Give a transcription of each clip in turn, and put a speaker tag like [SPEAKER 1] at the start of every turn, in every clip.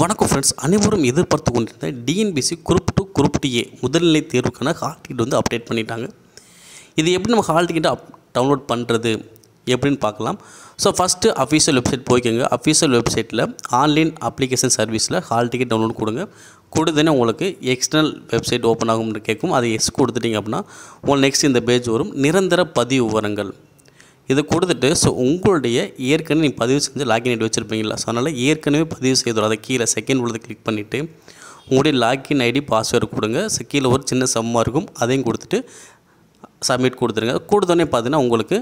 [SPEAKER 1] வணக்கம் ஃப்ரெண்ட்ஸ் அனைவரும் எதிர்பார்த்து கொண்டிருந்த TNPSC group two group two A முதல்நிலை தேர்வுக்கான ஹால் டிக்கெட் வந்து அப்டேட் பண்ணிட்டாங்க இது எப்படி நம்ம ஹால் டிக்கெட்டை அப் டவுன்லோட் பண்ணுறது எப்படின்னு பார்க்கலாம் ஸோ ஃபஸ்ட்டு அஃபீஷியல் வெப்சைட் போய்க்கோங்க அஃபீஷியல் வெப்சைட்டில் ஆன்லைன் அப்ளிகேஷன் சர்வீஸில் ஹால் டிக்கெட் டவுன்லோட் கொடுங்க கொடுத்தனே உங்களுக்கு எக்ஸ்டர்னல் வெப்சைட் ஓப்பன் ஆகும்னு கேட்கும் அதை எஸ் கொடுத்துட்டிங்க அப்படின்னா உங்கள் நெக்ஸ்ட் இந்த பேஜ் வரும் நிரந்தர பதிவு விவரங்கள் இதை கொடுத்துட்டு ஸோ உங்களுடைய ஏற்கனவே நீங்கள் பதிவு செஞ்சு லாக்இன் ஐடி வச்சுருப்பீங்களா ஸோ அதனால் ஏற்கனவே பதிவு செய்துடும் அதை கீழே செகண்ட் உள்ளதை கிளிக் பண்ணிவிட்டு உங்களுடைய லாக்இன் ஐடி பாஸ்வேர்டு கொடுங்க ஸோ கீழே ஒரு சின்ன சம்மாக இருக்கும் அதையும் கொடுத்துட்டு சப்மிட் கொடுத்துருங்க கொடுத்தோடனே பார்த்தீங்கன்னா உங்களுக்கு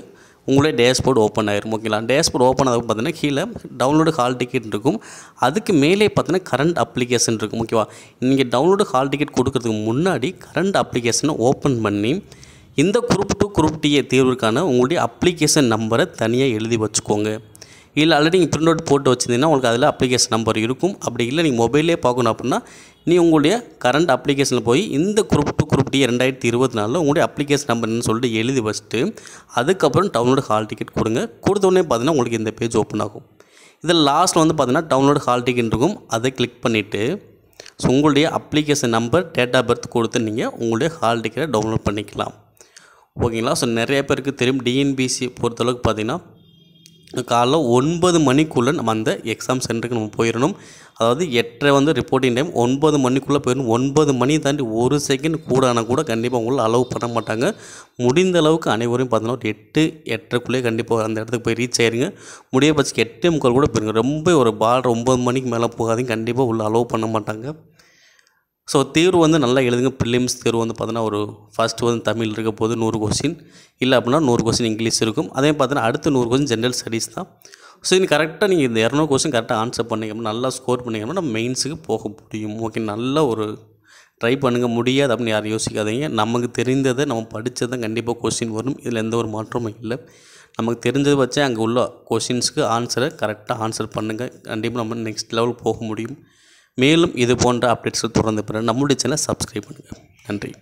[SPEAKER 1] உங்களே டேஷ்போர்டு ஓப்பன் ஆயிரும் ஓகேங்களா டேஷ்போர்டு ஓப்பன் ஆகும் பார்த்தீங்கன்னா கீழே டவுன்லோடு ஹால் டிக்கெட் இருக்கும் அதுக்கு மேலே பார்த்தீங்கன்னா கரண்ட் அப்ளிகேஷன் இருக்கும் ஓகேவா நீங்கள் டவுன்லோடு ஹால் டிக்கெட் கொடுக்கறதுக்கு முன்னாடி கரண்ட் அப்ளிகேஷனை ஓப்பன் பண்ணி இந்த குரூப் டூ குரூப் டிஏ தேர்வுக்கான உங்களுடைய அப்ளிகேஷன் நம்பரை தனியாக எழுதி வச்சுக்கோங்க இல்லை ஆல்ரெடி நீங்கள் ப்ரிண்ட் அவுட் போட்டு வச்சுருந்தீங்கன்னா உங்களுக்கு அதில் அப்ளிகேஷன் நம்பர் இருக்கும் அப்படி இல்லை நீங்கள் மொபைலே பார்க்கணும் அப்படின்னா நீ உங்களுடைய கரண்ட் அப்ளிகேஷனில் போய் இந்த குரூப் டூ குரூப் டி ரெண்டாயிரத்தி இருபத்தி நாலில் உங்களுடைய அப்ளிகேஷன் நம்பர்னு சொல்லிட்டு எழுதி வச்சுட்டு அதுக்கப்புறம் டவுன்லோடு ஹால் டிக்கெட் கொடுங்க கொடுத்தோடனே பார்த்தீங்கன்னா உங்களுக்கு இந்த பேஜ் ஓப்பன் ஆகும் இதில் லாஸ்ட்டில் வந்து பார்த்தீங்கன்னா டவுன்லோடு ஹால் டிக்கெட் இருக்கும் அதை கிளிக் பண்ணிவிட்டு ஸோ உங்களுடைய application number date of birth கொடுத்து நீங்கள் உங்களுடைய ஹால் டிக்கெட்டை டவுன்லோட் பண்ணிக்கலாம் ஓகேங்களா ஸோ நிறைய பேருக்கு தெரியும் டிஎன்பிசி பொறுத்தளவுக்கு பார்த்திங்கன்னா காலைல ஒன்பது மணிக்குள்ளே நம்ம அந்த எக்ஸாம் சென்டருக்கு நம்ம போயிடணும் அதாவது எட்டரை வந்து ரிப்போர்ட்டிங் டைம் ஒன்பது மணிக்குள்ளே போயிடணும் ஒன்பது மணி தாண்டி ஒரு செகண்ட் கூட ஆனால் கூட கண்டிப்பாக உங்களை அலோவ் பண்ண மாட்டாங்க முடிந்த அளவுக்கு அனைவரும் பார்த்தீங்கன்னா ஒரு எட்டு எட்டரைக்குள்ளேயே கண்டிப்பாக அந்த இடத்துக்கு போய் ரீச் ஆயிருங்க முடிய பட்சம் எட்டு முக்கால் கூட போயிருங்க ரொம்ப ஒரு பால் ஒம்பது மணிக்கு மேலே போகாதீங்க கண்டிப்பாக உள்ள அலோவ் பண்ண மாட்டாங்க ஸோ தேர்வு வந்து நல்லா எழுதுங்க ப்ரிலிம்ஸ் தேர்வு வந்து பார்த்தோன்னா ஒரு ஃபஸ்ட்டு வந்து தமிழ் இருக்க போது நூறு கொஸ்டின் இல்லை அப்படின்னா நூறு கொஸ்டின் இங்கிலீஷ் இருக்கும் அதே பார்த்தீங்கன்னா அடுத்து நூறு கொஸ்டின் ஜென்ரல் ஸ்டடீஸ் தான் ஸோ இது கரெக்டாக நீங்கள் இந்த இரநூறு கொஸ்டின் கரெக்டாக ஆன்சர் பண்ணிங்க நல்லா ஸ்கோர் பண்ணிங்கன்னா நம்ம மெயின்ஸுக்கு போக முடியும் ஓகே நல்ல ஒரு ட்ரை பண்ணுங்கள் முடியாது அப்படின்னு யாரும் யோசிக்காதீங்க நமக்கு தெரிந்ததை நம்ம படித்தது தான் கண்டிப்பாக கொஸ்டின் வரும் இதில் எந்த ஒரு மாற்றமும் இல்லை நமக்கு தெரிஞ்சது வச்சே அங்கே உள்ள கொஸ்டின்ஸுக்கு ஆன்சரை கரெக்டாக ஆன்சர் பண்ணுங்கள் கண்டிப்பாக நம்ம நெக்ஸ்ட் லெவல் போக முடியும் மேலும் இது போன்ற அப்டேட்ஸ் தொடர்ந்து பெற நம்முடைய சேனலை சப்ஸ்கிரைப் பண்ணுங்கள் நன்றி